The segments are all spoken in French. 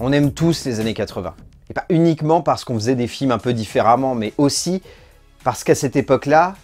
On aime tous les années 80. Et pas uniquement parce qu'on faisait des films un peu différemment, mais aussi parce qu'à cette époque-là,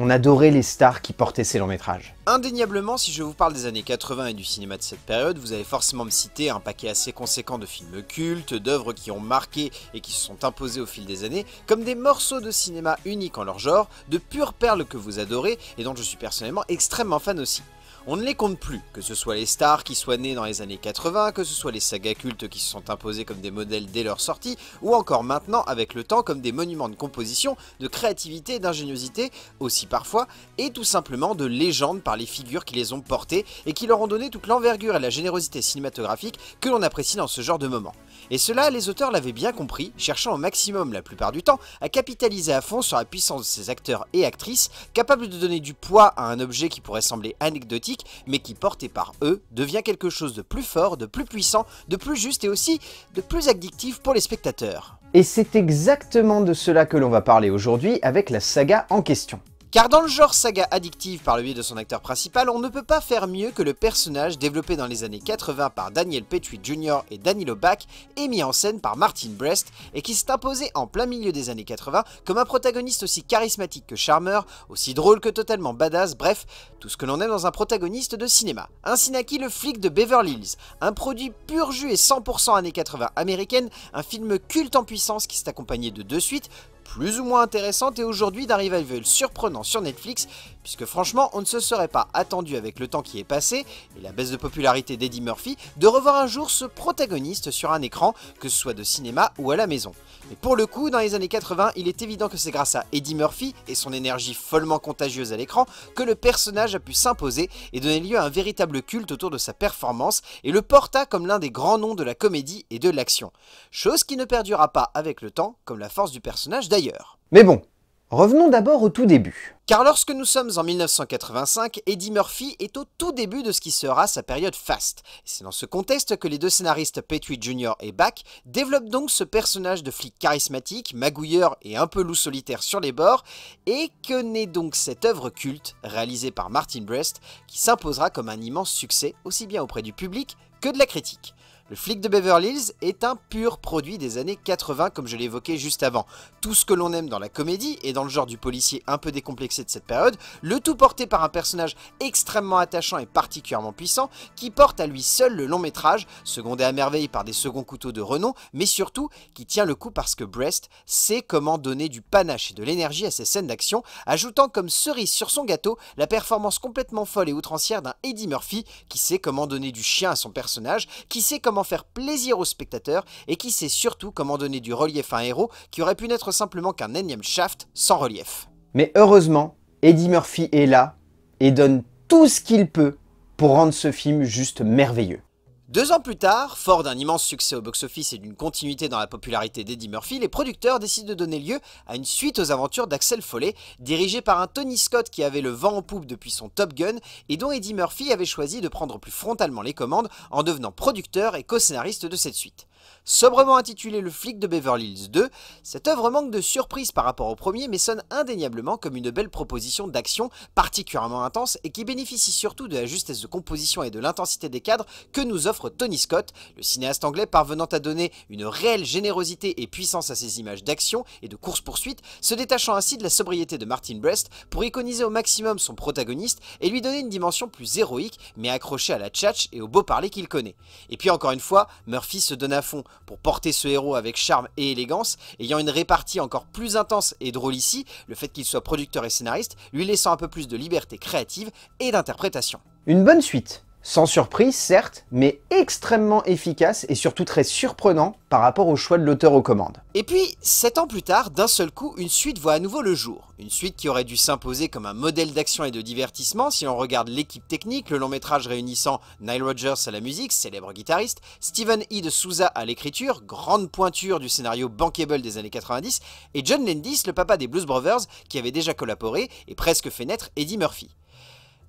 on adorait les stars qui portaient ces longs métrages. Indéniablement, si je vous parle des années 80 et du cinéma de cette période, vous allez forcément me citer un paquet assez conséquent de films cultes, d'œuvres qui ont marqué et qui se sont imposées au fil des années, comme des morceaux de cinéma uniques en leur genre, de pures perles que vous adorez et dont je suis personnellement extrêmement fan aussi. On ne les compte plus, que ce soit les stars qui soient nées dans les années 80, que ce soit les sagas cultes qui se sont imposées comme des modèles dès leur sortie, ou encore maintenant avec le temps comme des monuments de composition, de créativité, d'ingéniosité, aussi parfois, et tout simplement de légende par les figures qui les ont portées et qui leur ont donné toute l'envergure et la générosité cinématographique que l'on apprécie dans ce genre de moment. Et cela, les auteurs l'avaient bien compris, cherchant au maximum la plupart du temps à capitaliser à fond sur la puissance de ces acteurs et actrices, capables de donner du poids à un objet qui pourrait sembler anecdotique, mais qui porté par eux devient quelque chose de plus fort, de plus puissant, de plus juste et aussi de plus addictif pour les spectateurs. Et c'est exactement de cela que l'on va parler aujourd'hui avec la saga en question. Car dans le genre saga addictive par le biais de son acteur principal, on ne peut pas faire mieux que le personnage développé dans les années 80 par Daniel Petrie Jr. et Danilo Bach et mis en scène par Martin Brest et qui s'est imposé en plein milieu des années 80 comme un protagoniste aussi charismatique que charmeur, aussi drôle que totalement badass, bref, tout ce que l'on aime dans un protagoniste de cinéma. Ainsi naquit le flic de Beverly Hills, un produit pur jus et 100% années 80 américaine, un film culte en puissance qui s'est accompagné de deux suites, plus ou moins intéressante et aujourd'hui d'un revival surprenant sur Netflix puisque franchement, on ne se serait pas attendu avec le temps qui est passé et la baisse de popularité d'Eddie Murphy de revoir un jour ce protagoniste sur un écran, que ce soit de cinéma ou à la maison. Mais pour le coup, dans les années 80, il est évident que c'est grâce à Eddie Murphy et son énergie follement contagieuse à l'écran que le personnage a pu s'imposer et donner lieu à un véritable culte autour de sa performance et le porta comme l'un des grands noms de la comédie et de l'action. Chose qui ne perdura pas avec le temps, comme la force du personnage d'ailleurs. Mais bon, Revenons d'abord au tout début. Car lorsque nous sommes en 1985, Eddie Murphy est au tout début de ce qui sera sa période faste. C'est dans ce contexte que les deux scénaristes Petrie Jr. et Bach développent donc ce personnage de flic charismatique, magouilleur et un peu loup solitaire sur les bords, et que naît donc cette œuvre culte, réalisée par Martin Brest, qui s'imposera comme un immense succès, aussi bien auprès du public que de la critique. Le flic de Beverly Hills est un pur produit des années 80 comme je l'évoquais juste avant. Tout ce que l'on aime dans la comédie et dans le genre du policier un peu décomplexé de cette période, le tout porté par un personnage extrêmement attachant et particulièrement puissant qui porte à lui seul le long métrage, secondé à merveille par des seconds couteaux de renom, mais surtout qui tient le coup parce que Brest sait comment donner du panache et de l'énergie à ses scènes d'action, ajoutant comme cerise sur son gâteau la performance complètement folle et outrancière d'un Eddie Murphy qui sait comment donner du chien à son personnage, qui sait comment faire plaisir aux spectateurs et qui sait surtout comment donner du relief à un héros qui aurait pu n'être simplement qu'un énième shaft sans relief. Mais heureusement, Eddie Murphy est là et donne tout ce qu'il peut pour rendre ce film juste merveilleux. Deux ans plus tard, fort d'un immense succès au box-office et d'une continuité dans la popularité d'Eddie Murphy, les producteurs décident de donner lieu à une suite aux aventures d'Axel Foley, dirigée par un Tony Scott qui avait le vent en poupe depuis son Top Gun et dont Eddie Murphy avait choisi de prendre plus frontalement les commandes en devenant producteur et co-scénariste de cette suite. Sobrement intitulé Le flic de Beverly Hills 2, cette œuvre manque de surprise par rapport au premier mais sonne indéniablement comme une belle proposition d'action particulièrement intense et qui bénéficie surtout de la justesse de composition et de l'intensité des cadres que nous offre Tony Scott, le cinéaste anglais parvenant à donner une réelle générosité et puissance à ses images d'action et de course-poursuite, se détachant ainsi de la sobriété de Martin Brest pour iconiser au maximum son protagoniste et lui donner une dimension plus héroïque mais accrochée à la tchatch et au beau parler qu'il connaît. Et puis encore une fois, Murphy se donne à fond pour porter ce héros avec charme et élégance, ayant une répartie encore plus intense et drôle ici, le fait qu'il soit producteur et scénariste, lui laissant un peu plus de liberté créative et d'interprétation. Une bonne suite sans surprise, certes, mais extrêmement efficace et surtout très surprenant par rapport au choix de l'auteur aux commandes. Et puis, 7 ans plus tard, d'un seul coup, une suite voit à nouveau le jour. Une suite qui aurait dû s'imposer comme un modèle d'action et de divertissement si on regarde l'équipe technique, le long métrage réunissant Nile Rodgers à la musique, célèbre guitariste, Stephen E. de Souza à l'écriture, grande pointure du scénario bankable des années 90, et John Landis, le papa des Blues Brothers, qui avait déjà collaboré et presque fait naître Eddie Murphy.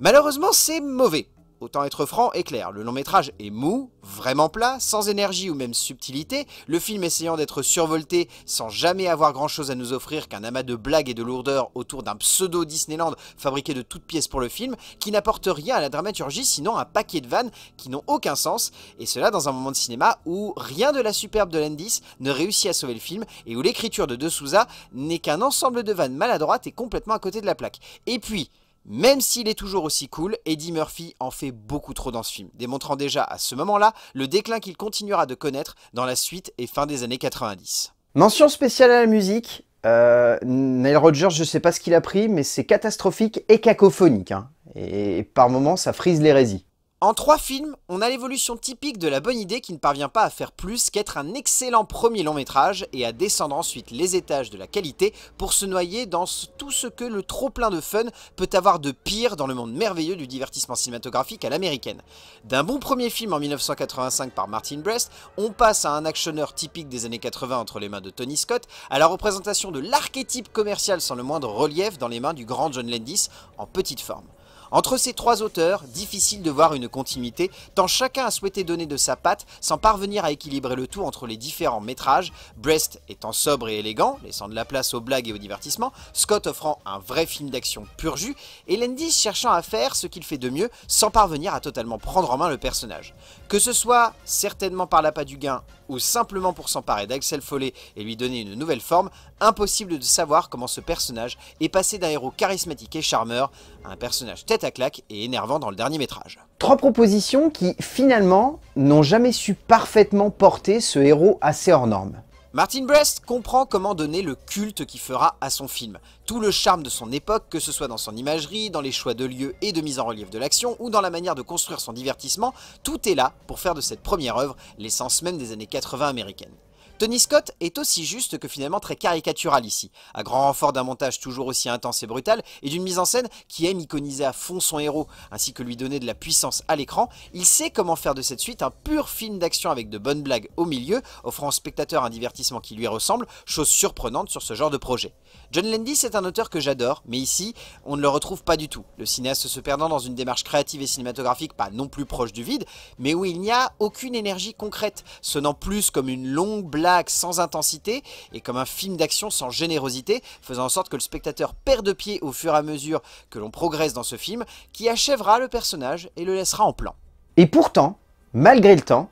Malheureusement, c'est mauvais. Autant être franc et clair, le long métrage est mou, vraiment plat, sans énergie ou même subtilité, le film essayant d'être survolté sans jamais avoir grand chose à nous offrir qu'un amas de blagues et de lourdeurs autour d'un pseudo Disneyland fabriqué de toutes pièces pour le film, qui n'apporte rien à la dramaturgie sinon un paquet de vannes qui n'ont aucun sens, et cela dans un moment de cinéma où rien de la superbe de Landis ne réussit à sauver le film et où l'écriture de De Souza n'est qu'un ensemble de vannes maladroites et complètement à côté de la plaque. Et puis, même s'il est toujours aussi cool, Eddie Murphy en fait beaucoup trop dans ce film, démontrant déjà à ce moment-là le déclin qu'il continuera de connaître dans la suite et fin des années 90. Mention spéciale à la musique. Euh, Neil Rogers, je sais pas ce qu'il a pris, mais c'est catastrophique et cacophonique. Hein. Et par moments, ça frise l'hérésie. En trois films, on a l'évolution typique de la bonne idée qui ne parvient pas à faire plus qu'être un excellent premier long métrage et à descendre ensuite les étages de la qualité pour se noyer dans tout ce que le trop plein de fun peut avoir de pire dans le monde merveilleux du divertissement cinématographique à l'américaine. D'un bon premier film en 1985 par Martin Brest, on passe à un actionneur typique des années 80 entre les mains de Tony Scott, à la représentation de l'archétype commercial sans le moindre relief dans les mains du grand John Landis en petite forme. Entre ces trois auteurs, difficile de voir une continuité, tant chacun a souhaité donner de sa patte sans parvenir à équilibrer le tout entre les différents métrages, Brest étant sobre et élégant, laissant de la place aux blagues et au divertissement, Scott offrant un vrai film d'action pur jus, et Landis cherchant à faire ce qu'il fait de mieux sans parvenir à totalement prendre en main le personnage. Que ce soit certainement par la l'appât du gain ou simplement pour s'emparer d'Axel Follet et lui donner une nouvelle forme, impossible de savoir comment ce personnage est passé d'un héros charismatique et charmeur à un personnage tête à claque et énervant dans le dernier métrage. Trois propositions qui, finalement, n'ont jamais su parfaitement porter ce héros assez hors norme. Martin Brest comprend comment donner le culte qu'il fera à son film, tout le charme de son époque, que ce soit dans son imagerie, dans les choix de lieux et de mise en relief de l'action, ou dans la manière de construire son divertissement, tout est là pour faire de cette première œuvre l'essence même des années 80 américaines. Tony Scott est aussi juste que finalement très caricatural ici, à grand renfort d'un montage toujours aussi intense et brutal, et d'une mise en scène qui aime iconiser à fond son héros, ainsi que lui donner de la puissance à l'écran, il sait comment faire de cette suite un pur film d'action avec de bonnes blagues au milieu, offrant au spectateur un divertissement qui lui ressemble, chose surprenante sur ce genre de projet. John Landis est un auteur que j'adore, mais ici, on ne le retrouve pas du tout, le cinéaste se perdant dans une démarche créative et cinématographique pas non plus proche du vide, mais où il n'y a aucune énergie concrète, sonnant plus comme une longue blague sans intensité et comme un film d'action sans générosité, faisant en sorte que le spectateur perd de pied au fur et à mesure que l'on progresse dans ce film, qui achèvera le personnage et le laissera en plan. Et pourtant, malgré le temps,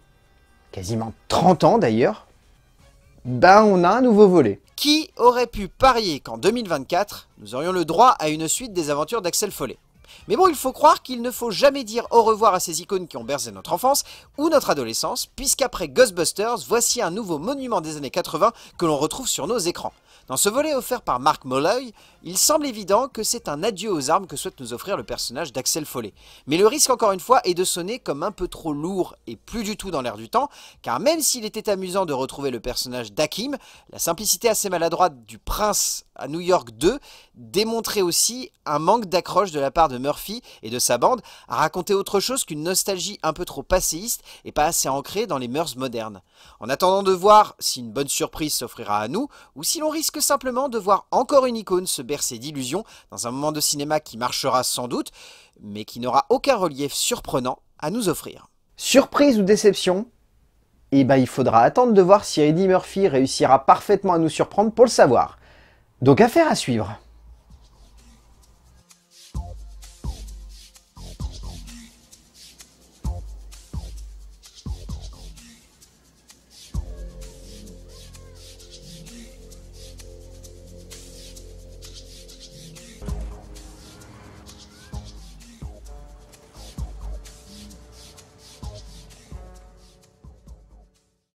quasiment 30 ans d'ailleurs, ben on a un nouveau volet. Qui aurait pu parier qu'en 2024, nous aurions le droit à une suite des aventures d'Axel Follet mais bon, il faut croire qu'il ne faut jamais dire au revoir à ces icônes qui ont bercé notre enfance ou notre adolescence, puisqu'après Ghostbusters, voici un nouveau monument des années 80 que l'on retrouve sur nos écrans. Dans ce volet offert par Marc Molloy, il semble évident que c'est un adieu aux armes que souhaite nous offrir le personnage d'Axel Follet. Mais le risque encore une fois est de sonner comme un peu trop lourd et plus du tout dans l'air du temps, car même s'il était amusant de retrouver le personnage d'Akim, la simplicité assez maladroite du prince à New York 2 démontrait aussi un manque d'accroche de la part de Murphy et de sa bande à raconter autre chose qu'une nostalgie un peu trop passéiste et pas assez ancrée dans les mœurs modernes. En attendant de voir si une bonne surprise s'offrira à nous, ou si l'on risque simplement de voir encore une icône se bercer d'illusions dans un moment de cinéma qui marchera sans doute, mais qui n'aura aucun relief surprenant à nous offrir. Surprise ou déception Eh bien il faudra attendre de voir si Eddie Murphy réussira parfaitement à nous surprendre pour le savoir. Donc affaire à suivre